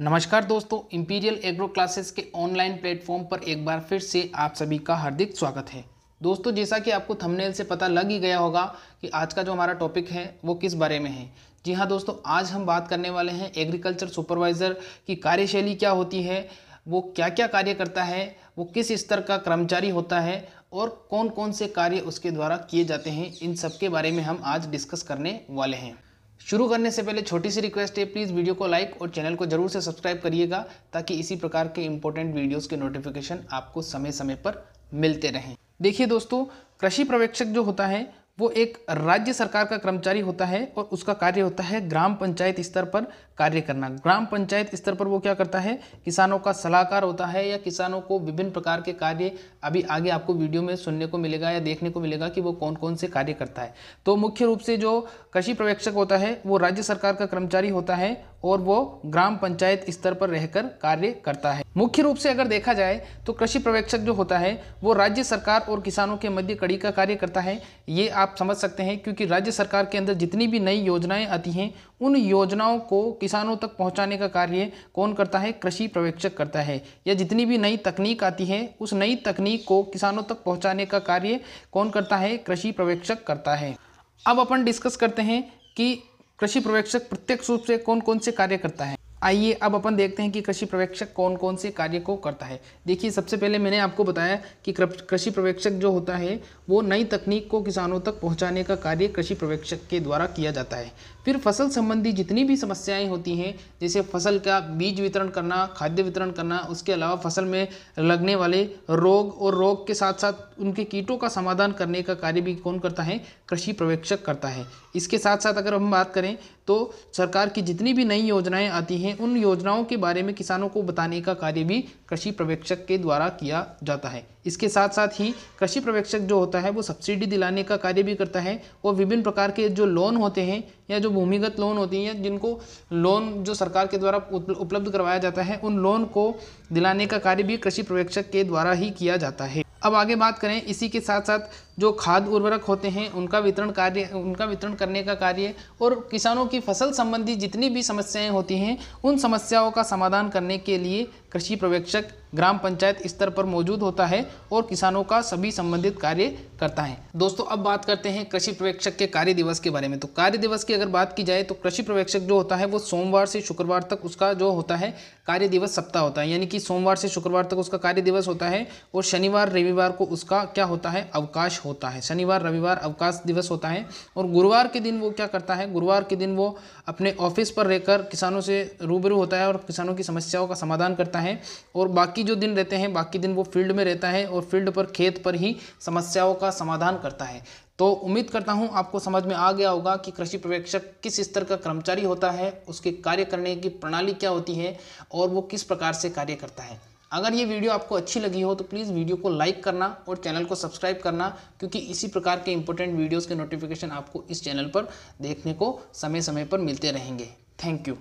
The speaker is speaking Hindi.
नमस्कार दोस्तों इंपीरियल एग्रो क्लासेस के ऑनलाइन प्लेटफॉर्म पर एक बार फिर से आप सभी का हार्दिक स्वागत है दोस्तों जैसा कि आपको थंबनेल से पता लग ही गया होगा कि आज का जो हमारा टॉपिक है वो किस बारे में है जी हाँ दोस्तों आज हम बात करने वाले हैं एग्रीकल्चर सुपरवाइज़र की कार्यशैली क्या होती है वो क्या क्या कार्य करता है वो किस स्तर का कर्मचारी होता है और कौन कौन से कार्य उसके द्वारा किए जाते हैं इन सब के बारे में हम आज डिस्कस करने वाले हैं शुरू करने से पहले छोटी सी रिक्वेस्ट है प्लीज़ वीडियो को लाइक और चैनल को जरूर से सब्सक्राइब करिएगा ताकि इसी प्रकार के इंपॉर्टेंट वीडियोस के नोटिफिकेशन आपको समय समय पर मिलते रहें देखिए दोस्तों कृषि पर्यवेक्षक जो होता है वो एक राज्य सरकार का कर्मचारी होता है और उसका कार्य होता है ग्राम पंचायत स्तर पर कार्य करना ग्राम पंचायत स्तर पर वो क्या करता है किसानों का सलाहकार होता है या किसानों को विभिन्न प्रकार के कार्य अभी आगे आपको वीडियो में सुनने को मिलेगा या देखने को मिलेगा कि वो कौन कौन से कार्य करता है तो मुख्य रूप से जो कृषि पर्यवेक्षक होता है वो राज्य सरकार का कर्मचारी होता है और वो ग्राम पंचायत स्तर पर रहकर कार्य करता है मुख्य रूप से अगर देखा जाए तो कृषि पर्यवेक्षक जो होता है वो राज्य सरकार और किसानों के मध्य कड़ी का कार्य करता है ये आप समझ सकते हैं क्योंकि राज्य सरकार के अंदर जितनी भी नई योजनाएं आती हैं उन योजनाओं को किसानों तक पहुंचाने का कार्य कौन करता है कृषि पर्यवेक्षक करता है या जितनी भी नई तकनीक आती है उस नई तकनीक को किसानों तक पहुंचाने का कार्य कौन करता है कृषि पर्यवेक्षक करता है अब अपन डिस्कस करते हैं कि कृषि पर्यवेक्षक प्रत्यक्ष रूप से कौन कौन से कार्य करता है आइए अब अपन देखते हैं कि कृषि पर्यवेक्षक कौन कौन से कार्य को करता है देखिए सबसे पहले मैंने आपको बताया कि कृषि पर्यवेक्षक जो होता है वो नई तकनीक को किसानों तक पहुंचाने का कार्य कृषि पर्यवेक्षक के द्वारा किया जाता है फिर फसल संबंधी जितनी भी समस्याएं होती हैं जैसे फसल का बीज वितरण करना खाद्य वितरण करना उसके अलावा फसल में लगने वाले रोग और रोग के साथ साथ उनके कीटों का समाधान करने का कार्य भी कौन करता है कृषि पर्यवेक्षक करता है इसके साथ साथ अगर हम बात करें तो सरकार की जितनी भी नई योजनाएं आती हैं उन योजनाओं के बारे में किसानों को बताने का कार्य भी कृषि पर्यवेक्षक के द्वारा किया जाता है इसके साथ साथ ही कृषि पर्यवेक्षक जो होता है वो सब्सिडी दिलाने का कार्य भी करता है और विभिन्न प्रकार के जो लोन होते हैं या जो भूमिगत लोन होती हैं जिनको लोन जो सरकार के द्वारा उपलब्ध करवाया जाता है उन लोन को दिलाने का कार्य भी कृषि पर्यवेक्षक के द्वारा ही किया जाता है अब आगे बात करें इसी के साथ साथ जो खाद उर्वरक होते हैं उनका वितरण कार्य उनका वितरण करने का कार्य और किसानों की फसल संबंधी जितनी भी समस्याएं होती हैं उन समस्याओं का समाधान करने के लिए कृषि पर्यवेक्षक ग्राम पंचायत स्तर पर मौजूद होता है और किसानों का सभी संबंधित कार्य करता है दोस्तों अब बात करते हैं कृषि पर्यवेक्षक के कार्य दिवस के बारे में तो कार्य दिवस की अगर बात की जाए तो कृषि पर्यवेक्षक जो होता है वो सोमवार से शुक्रवार तक उसका जो होता है कार्य दिवस सप्ताह होता है यानी कि सोमवार से शुक्रवार तक उसका कार्य दिवस होता है और शनिवार रविवार को उसका क्या होता है अवकाश होता है शनिवार रविवार अवकाश दिवस होता है और गुरुवार के दिन वो क्या करता है गुरुवार के दिन वो अपने ऑफिस पर रहकर किसानों से रूबरू होता है और किसानों की समस्याओं का समाधान करता है और बाकी जो दिन रहते हैं बाकी दिन वो फील्ड में रहता है और फील्ड पर खेत पर ही समस्याओं का समाधान करता है तो उम्मीद करता हूं आपको समझ में आ गया होगा कि कृषि पर्यवेक्षक किस स्तर का कर्मचारी होता है उसके कार्य करने की प्रणाली क्या होती है और वो किस प्रकार से कार्य करता है अगर ये वीडियो आपको अच्छी लगी हो तो प्लीज़ वीडियो को लाइक करना और चैनल को सब्सक्राइब करना क्योंकि इसी प्रकार के इंपॉर्टेंट वीडियोज़ के नोटिफिकेशन आपको इस चैनल पर देखने को समय समय पर मिलते रहेंगे थैंक यू